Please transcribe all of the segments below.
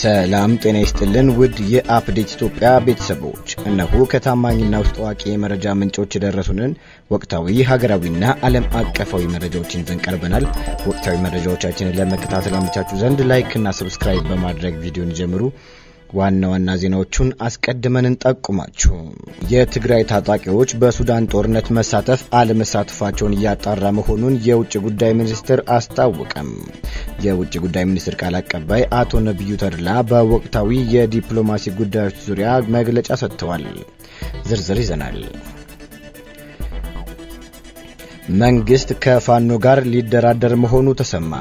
ሰላም ጤና ይስጥልን ውድ የአፕዴት ኢትዮጵያ ቤተሰቦች፣ እነሆ ከታማኝና ውስጥ ዋቂ የመረጃ ምንጮች የደረሱንን ወቅታዊ ሀገራዊና ዓለም አቀፋዊ መረጃዎችን ይዘን ቀርበናል። ወቅታዊ መረጃዎቻችንን ለመከታተል አመቻችሁ ዘንድ ላይክ እና ሰብስክራይብ በማድረግ ቪዲዮን ጀምሩ። ዋና ዋና ዜናዎቹን አስቀድመን እንጠቁማችሁ። የትግራይ ታጣቂዎች በሱዳን ጦርነት መሳተፍ አለመሳተፋቸውን እያጣራ መሆኑን የውጭ ጉዳይ ሚኒስትር አስታወቀም። የውጭ ጉዳይ ሚኒስትር ቃል አቀባይ አቶ ነቢዩ ተድላ በወቅታዊ የዲፕሎማሲ ጉዳዮች ዙሪያ መግለጫ ሰጥተዋል። ዝርዝር ይዘናል። መንግስት ከፋኖ ጋር ሊደራደር መሆኑ ተሰማ።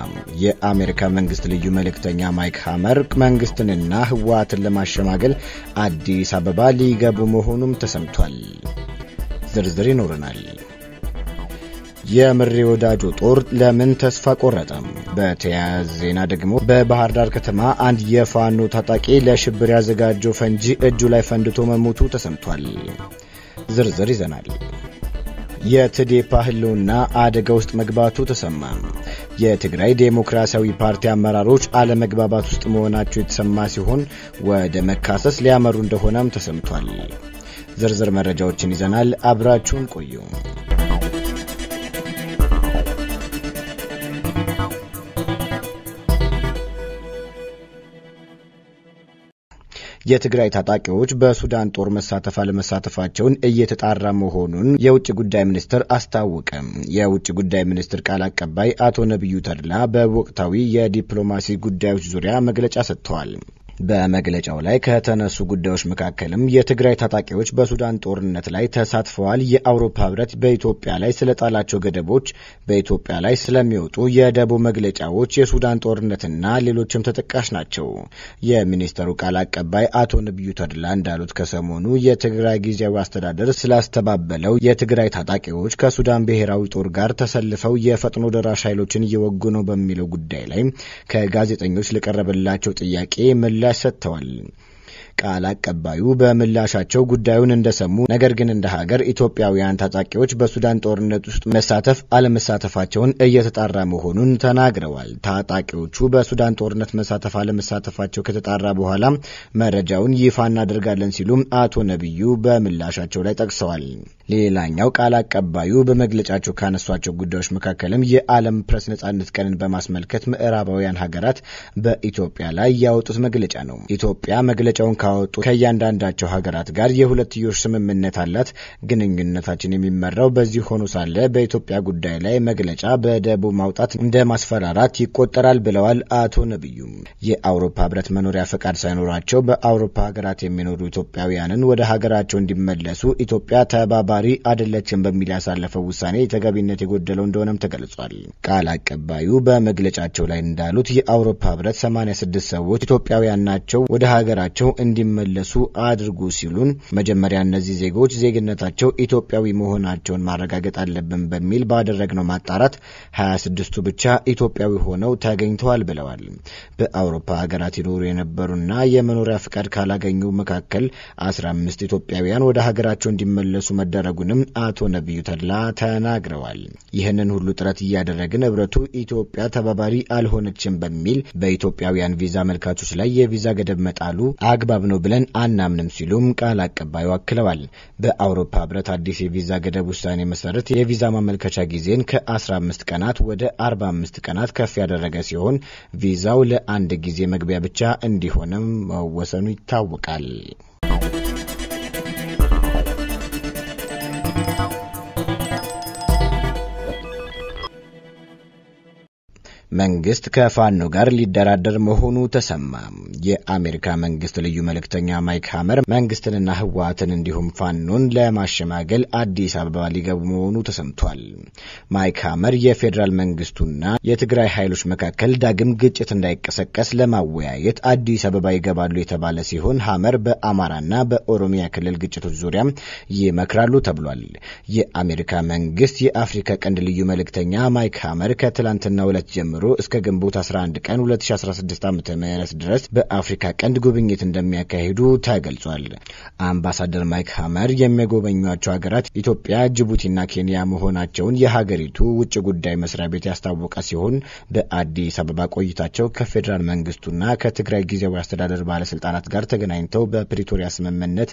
የአሜሪካ መንግስት ልዩ መልእክተኛ ማይክ ሃመር መንግስትንና ህወሓትን ለማሸማገል አዲስ አበባ ሊገቡ መሆኑም ተሰምቷል። ዝርዝር ይኖረናል። የምሬ ወዳጆ ጦር ለምን ተስፋ ቆረጠ? በተያያዘ ዜና ደግሞ በባህር ዳር ከተማ አንድ የፋኖ ታጣቂ ለሽብር ያዘጋጀው ፈንጂ እጁ ላይ ፈንድቶ መሞቱ ተሰምቷል። ዝርዝር ይዘናል። የትዴፓ ህልውና አደጋ ውስጥ መግባቱ ተሰማ። የትግራይ ዴሞክራሲያዊ ፓርቲ አመራሮች አለመግባባት ውስጥ መሆናቸው የተሰማ ሲሆን ወደ መካሰስ ሊያመሩ እንደሆነም ተሰምቷል። ዝርዝር መረጃዎችን ይዘናል። አብራችሁን ቆዩ። የትግራይ ታጣቂዎች በሱዳን ጦር መሳተፍ አለመሳተፋቸውን እየተጣራ መሆኑን የውጭ ጉዳይ ሚኒስትር አስታወቀ። የውጭ ጉዳይ ሚኒስትር ቃል አቀባይ አቶ ነቢዩ ተድላ በወቅታዊ የዲፕሎማሲ ጉዳዮች ዙሪያ መግለጫ ሰጥተዋል። በመግለጫው ላይ ከተነሱ ጉዳዮች መካከልም የትግራይ ታጣቂዎች በሱዳን ጦርነት ላይ ተሳትፈዋል፣ የአውሮፓ ህብረት በኢትዮጵያ ላይ ስለጣላቸው ገደቦች፣ በኢትዮጵያ ላይ ስለሚወጡ የደቡብ መግለጫዎች፣ የሱዳን ጦርነትና ሌሎችም ተጠቃሽ ናቸው። የሚኒስተሩ ቃል አቀባይ አቶ ነቢዩ ተድላ እንዳሉት ከሰሞኑ የትግራይ ጊዜያዊ አስተዳደር ስላስተባበለው የትግራይ ታጣቂዎች ከሱዳን ብሔራዊ ጦር ጋር ተሰልፈው የፈጥኖ ደራሽ ኃይሎችን እየወጉ ነው በሚለው ጉዳይ ላይ ከጋዜጠኞች ለቀረበላቸው ጥያቄ ምላ لا شتى ቃል አቀባዩ በምላሻቸው ጉዳዩን እንደሰሙ፣ ነገር ግን እንደ ሀገር ኢትዮጵያውያን ታጣቂዎች በሱዳን ጦርነት ውስጥ መሳተፍ አለመሳተፋቸውን እየተጣራ መሆኑን ተናግረዋል። ታጣቂዎቹ በሱዳን ጦርነት መሳተፍ አለመሳተፋቸው ከተጣራ በኋላ መረጃውን ይፋ እናደርጋለን ሲሉም አቶ ነቢዩ በምላሻቸው ላይ ጠቅሰዋል። ሌላኛው ቃል አቀባዩ በመግለጫቸው ካነሷቸው ጉዳዮች መካከልም የዓለም ፕሬስ ነጻነት ቀንን በማስመልከት ምዕራባውያን ሀገራት በኢትዮጵያ ላይ ያወጡት መግለጫ ነው። ኢትዮጵያ መግለጫውን ካወጡ ከእያንዳንዳቸው ሀገራት ጋር የሁለትዮሽ ስምምነት አላት። ግንኙነታችን የሚመራው በዚህ ሆኖ ሳለ በኢትዮጵያ ጉዳይ ላይ መግለጫ በደቡብ ማውጣት እንደ ማስፈራራት ይቆጠራል ብለዋል አቶ ነቢዩም። የአውሮፓ ህብረት መኖሪያ ፈቃድ ሳይኖራቸው በአውሮፓ ሀገራት የሚኖሩ ኢትዮጵያውያንን ወደ ሀገራቸው እንዲመለሱ ኢትዮጵያ ተባባሪ አይደለችም በሚል ያሳለፈው ውሳኔ ተገቢነት የጎደለው እንደሆነም ተገልጿል። ቃል አቀባዩ በመግለጫቸው ላይ እንዳሉት የአውሮፓ ህብረት 86 ሰዎች ኢትዮጵያውያን ናቸው ወደ ሀገራቸው እንዲ እንዲመለሱ አድርጉ ሲሉን መጀመሪያ እነዚህ ዜጎች ዜግነታቸው ኢትዮጵያዊ መሆናቸውን ማረጋገጥ አለብን በሚል ባደረግነው ማጣራት ሀያ ስድስቱ ብቻ ኢትዮጵያዊ ሆነው ተገኝተዋል ብለዋል። በአውሮፓ ሀገራት ይኖሩ የነበሩና የመኖሪያ ፍቃድ ካላገኙ መካከል አምስት ኢትዮጵያውያን ወደ ሀገራቸው እንዲመለሱ መደረጉንም አቶ ነቢዩ ተድላ ተናግረዋል። ይህንን ሁሉ ጥረት እያደረግን ህብረቱ ኢትዮጵያ ተባባሪ አልሆነችም በሚል በኢትዮጵያውያን ቪዛ መልካቾች ላይ የቪዛ ገደብ መጣሉ አግባብ ነው ብለን አናምንም ሲሉም ቃል አቀባዩ አክለዋል። በአውሮፓ ህብረት አዲስ የቪዛ ገደብ ውሳኔ መሰረት የቪዛ ማመልከቻ ጊዜን ከ15 ቀናት ወደ 45 ቀናት ከፍ ያደረገ ሲሆን ቪዛው ለአንድ ጊዜ መግቢያ ብቻ እንዲሆንም መወሰኑ ይታወቃል። መንግስት ከፋኖ ጋር ሊደራደር መሆኑ ተሰማ። የአሜሪካ መንግስት ልዩ መልእክተኛ ማይክ ሀመር መንግስትንና ህወሓትን እንዲሁም ፋኖን ለማሸማገል አዲስ አበባ ሊገቡ መሆኑ ተሰምቷል። ማይክ ሀመር የፌዴራል መንግስቱና የትግራይ ኃይሎች መካከል ዳግም ግጭት እንዳይቀሰቀስ ለማወያየት አዲስ አበባ ይገባሉ የተባለ ሲሆን ሀመር በአማራና በኦሮሚያ ክልል ግጭቶች ዙሪያ ይመክራሉ ተብሏል። የአሜሪካ መንግስት የአፍሪካ ቀንድ ልዩ መልእክተኛ ማይክ ሀመር ከትላንትና ሁለት ጀምሮ እስከ ግንቦት 11 ቀን 2016 ዓ ም ድረስ በአፍሪካ ቀንድ ጉብኝት እንደሚያካሂዱ ተገልጿል። አምባሳደር ማይክ ሀመር የሚጎበኟቸው ሀገራት ኢትዮጵያ፣ ጅቡቲና ኬንያ መሆናቸውን የሀገሪቱ ውጭ ጉዳይ መስሪያ ቤት ያስታወቀ ሲሆን በአዲስ አበባ ቆይታቸው ከፌዴራል መንግስቱና ከትግራይ ጊዜያዊ አስተዳደር ባለስልጣናት ጋር ተገናኝተው በፕሪቶሪያ ስምምነት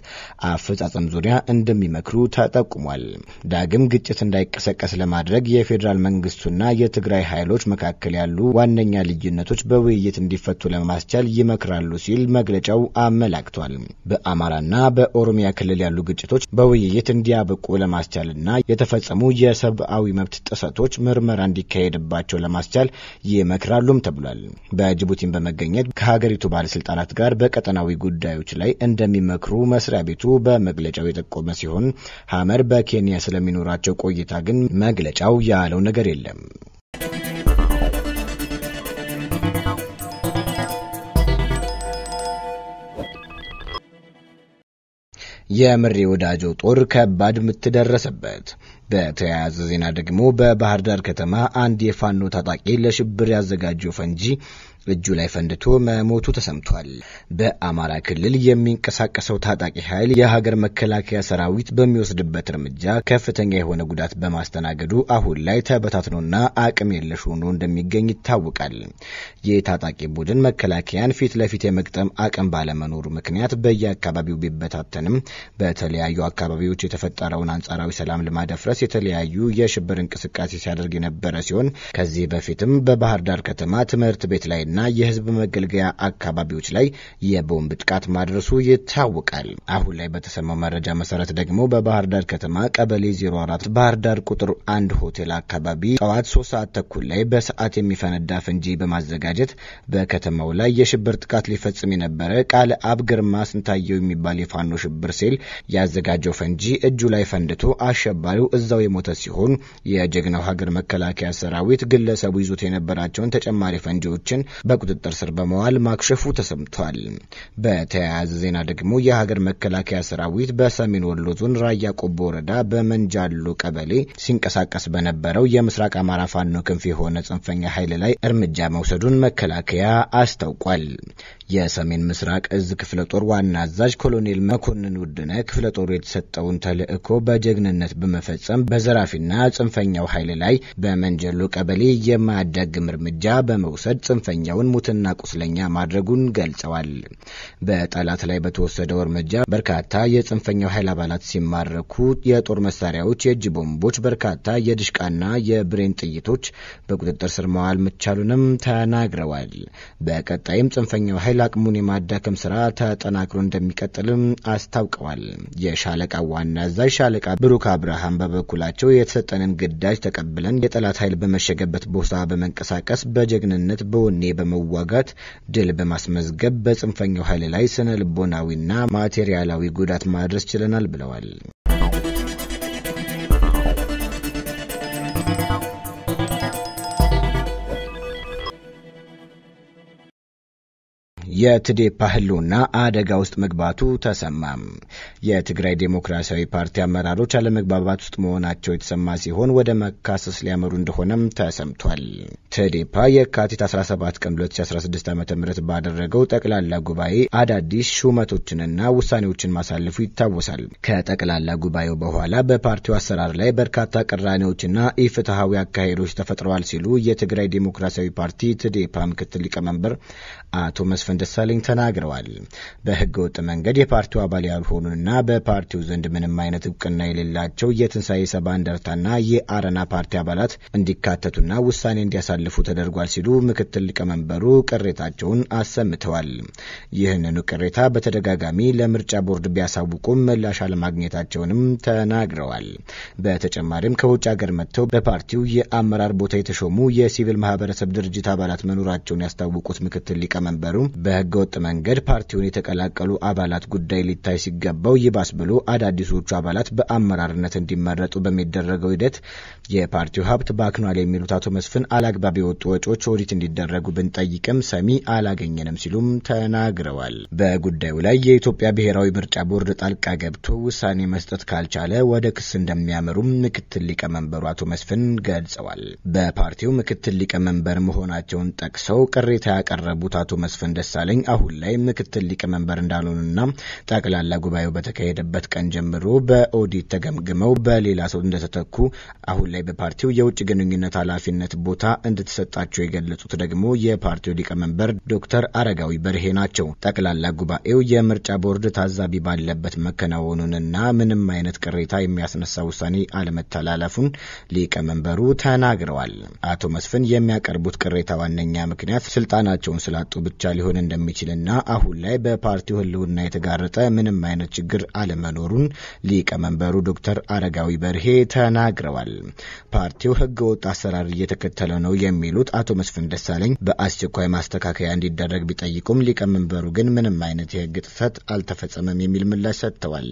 አፈጻጸም ዙሪያ እንደሚመክሩ ተጠቁሟል። ዳግም ግጭት እንዳይቀሰቀስ ለማድረግ የፌዴራል መንግስቱና የትግራይ ኃይሎች መካከል ያሉ ዋነኛ ልዩነቶች በውይይት እንዲፈቱ ለማስቻል ይመክራሉ ሲል መግለጫው አመላክቷል። በአማራና በኦሮሚያ ክልል ያሉ ግጭቶች በውይይት እንዲያበቁ ለማስቻልና የተፈጸሙ የሰብአዊ መብት ጥሰቶች ምርመራ እንዲካሄድባቸው ለማስቻል ይመክራሉም ተብሏል። በጅቡቲን በመገኘት ከሀገሪቱ ባለስልጣናት ጋር በቀጠናዊ ጉዳዮች ላይ እንደሚመክሩ መስሪያ ቤቱ በመግለጫው የጠቆመ ሲሆን ሀመር በኬንያ ስለሚኖራቸው ቆይታ ግን መግለጫው ያለው ነገር የለም። የምሬ ወዳጆ ጦር ከባድ ምት ደረሰበት። በተያያዘ ዜና ደግሞ በባህር ዳር ከተማ አንድ የፋኖ ታጣቂ ለሽብር ያዘጋጀው ፈንጂ እጁ ላይ ፈንድቶ መሞቱ ተሰምቷል። በአማራ ክልል የሚንቀሳቀሰው ታጣቂ ኃይል የሀገር መከላከያ ሰራዊት በሚወስድበት እርምጃ ከፍተኛ የሆነ ጉዳት በማስተናገዱ አሁን ላይ ተበታትኖና አቅም የለሽ ሆኖ እንደሚገኝ ይታወቃል። የታጣቂ ቡድን መከላከያን ፊት ለፊት የመግጠም አቅም ባለመኖሩ ምክንያት በየአካባቢው ቢበታተንም በተለያዩ አካባቢዎች የተፈጠረውን አንጻራዊ ሰላም ለማደፍረስ የተለያዩ የሽብር እንቅስቃሴ ሲያደርግ የነበረ ሲሆን ከዚህ በፊትም በባህር ዳር ከተማ ትምህርት ቤት ላይ እና የህዝብ መገልገያ አካባቢዎች ላይ የቦምብ ጥቃት ማድረሱ ይታወቃል። አሁን ላይ በተሰማው መረጃ መሰረት ደግሞ በባህር ዳር ከተማ ቀበሌ 04 ባህር ዳር ቁጥር አንድ ሆቴል አካባቢ ጠዋት ሶስት ሰዓት ተኩል ላይ በሰዓት የሚፈነዳ ፈንጂ በማዘጋጀት በከተማው ላይ የሽብር ጥቃት ሊፈጽም የነበረ ቃለ አብ ግርማ ስንታየው የሚባል የፋኖ ሽብር ሴል ያዘጋጀው ፈንጂ እጁ ላይ ፈንድቶ አሸባሪው እዛው የሞተ ሲሆን የጀግናው ሀገር መከላከያ ሰራዊት ግለሰቡ ይዞት የነበራቸውን ተጨማሪ ፈንጂዎችን በቁጥጥር ስር በመዋል ማክሸፉ ተሰምቷል። በተያያዘ ዜና ደግሞ የሀገር መከላከያ ሰራዊት በሰሜን ወሎ ዞን ራያ ቆቦ ወረዳ በመንጃሎ ቀበሌ ሲንቀሳቀስ በነበረው የምስራቅ አማራ ፋኖ ክንፍ የሆነ ጽንፈኛ ኃይል ላይ እርምጃ መውሰዱን መከላከያ አስታውቋል። የሰሜን ምስራቅ እዝ ክፍለ ጦር ዋና አዛዥ ኮሎኔል መኮንን ውድነ ክፍለ ጦሩ የተሰጠውን ተልዕኮ በጀግንነት በመፈጸም በዘራፊና ጽንፈኛው ኃይል ላይ በመንጀሎ ቀበሌ የማያዳግም እርምጃ በመውሰድ ጽንፈኛውን ሙትና ቁስለኛ ማድረጉን ገልጸዋል። በጠላት ላይ በተወሰደው እርምጃ በርካታ የጽንፈኛው ኃይል አባላት ሲማረኩ፣ የጦር መሳሪያዎች፣ የእጅ ቦምቦች፣ በርካታ የድሽቃና የብሬን ጥይቶች በቁጥጥር ስር መዋል መቻሉንም ተናግረዋል። በቀጣይም ጽንፈኛው ኃይል የኃይል አቅሙን የማዳከም ስራ ተጠናክሮ እንደሚቀጥልም አስታውቀዋል። የሻለቃ ዋና አዛዥ ሻለቃ ብሩክ አብርሃም በበኩላቸው የተሰጠንን ግዳጅ ተቀብለን የጠላት ኃይል በመሸገበት ቦታ በመንቀሳቀስ በጀግንነት በወኔ በመዋጋት ድል በማስመዝገብ በጽንፈኛው ኃይል ላይ ስነ ልቦናዊና ማቴሪያላዊ ጉዳት ማድረስ ችለናል ብለዋል። የትዴፓ ህልውና አደጋ ውስጥ መግባቱ ተሰማም። የትግራይ ዴሞክራሲያዊ ፓርቲ አመራሮች አለመግባባት ውስጥ መሆናቸው የተሰማ ሲሆን ወደ መካሰስ ሊያመሩ እንደሆነም ተሰምቷል። ተዴፓ የካቲት 17 ቀን 2016 ዓ ም ባደረገው ጠቅላላ ጉባኤ አዳዲስ ሹመቶችንና ውሳኔዎችን ማሳለፉ ይታወሳል። ከጠቅላላ ጉባኤው በኋላ በፓርቲው አሰራር ላይ በርካታ ቅራኔዎችና ኢፍትሐዊ አካሄዶች ተፈጥረዋል ሲሉ የትግራይ ዴሞክራሲያዊ ፓርቲ ትዴፓ ምክትል ሊቀመንበር አቶ መስፍን ደሳለኝ ተናግረዋል። በህገ ወጥ መንገድ የፓርቲው አባል ያልሆኑና በፓርቲው ዘንድ ምንም አይነት እውቅና የሌላቸው የትንሣኤ ሰባ እንደርታና የአረና ፓርቲ አባላት እንዲካተቱና ውሳኔ እንዲያሳልፉ ተደርጓል ሲሉ ምክትል ሊቀመንበሩ ቅሬታቸውን አሰምተዋል። ይህንኑ ቅሬታ በተደጋጋሚ ለምርጫ ቦርድ ቢያሳውቁም ምላሽ አለማግኘታቸውንም ተናግረዋል። በተጨማሪም ከውጭ ሀገር መጥተው በፓርቲው የአመራር ቦታ የተሾሙ የሲቪል ማህበረሰብ ድርጅት አባላት መኖራቸውን ያስታወቁት ምክትል ሊቀመንበሩ በህገወጥ መንገድ ፓርቲውን የተቀላቀሉ አባላት ጉዳይ ሊታይ ሲገባው ይባስ ብሎ አዳዲሶቹ አባላት በአመራርነት እንዲመረጡ በሚደረገው ሂደት የፓርቲው ሀብት ባክኗል የሚሉት አቶ መስፍን አላግባብ የወጡ ወጪዎች ኦዲት እንዲደረጉ ብንጠይቅም ሰሚ አላገኘንም ሲሉም ተናግረዋል። በጉዳዩ ላይ የኢትዮጵያ ብሔራዊ ምርጫ ቦርድ ጣልቃ ገብቶ ውሳኔ መስጠት ካልቻለ ወደ ክስ እንደሚያመሩም ምክትል ሊቀመንበሩ አቶ መስፍን ገልጸዋል። በፓርቲው ምክትል ሊቀመንበር መሆናቸውን ጠቅሰው ቅሬታ ያቀረቡት አቶ መስፍን ደሳለኝ አሁን ላይ ምክትል ሊቀመንበር እንዳልሆኑና ጠቅላላ ጉባኤው በተ ከተካሄደበት ቀን ጀምሮ በኦዲት ተገምግመው በሌላ ሰው እንደተተኩ አሁን ላይ በፓርቲው የውጭ ግንኙነት ኃላፊነት ቦታ እንድትሰጣቸው የገለጹት ደግሞ የፓርቲው ሊቀመንበር ዶክተር አረጋዊ በርሄ ናቸው። ጠቅላላ ጉባኤው የምርጫ ቦርድ ታዛቢ ባለበት መከናወኑንና ምንም አይነት ቅሬታ የሚያስነሳ ውሳኔ አለመተላለፉን ሊቀመንበሩ ተናግረዋል። አቶ መስፍን የሚያቀርቡት ቅሬታ ዋነኛ ምክንያት ስልጣናቸውን ስላጡ ብቻ ሊሆን እንደሚችልና አሁን ላይ በፓርቲው ህልውና የተጋረጠ ምንም አይነት ችግር ችግር አለመኖሩን ሊቀመንበሩ ዶክተር አረጋዊ በርሄ ተናግረዋል። ፓርቲው ህገወጥ አሰራር እየተከተለ ነው የሚሉት አቶ መስፍን ደሳለኝ በአስቸኳይ ማስተካከያ እንዲደረግ ቢጠይቁም ሊቀመንበሩ ግን ምንም አይነት የህግ ጥሰት አልተፈጸመም የሚል ምላሽ ሰጥተዋል።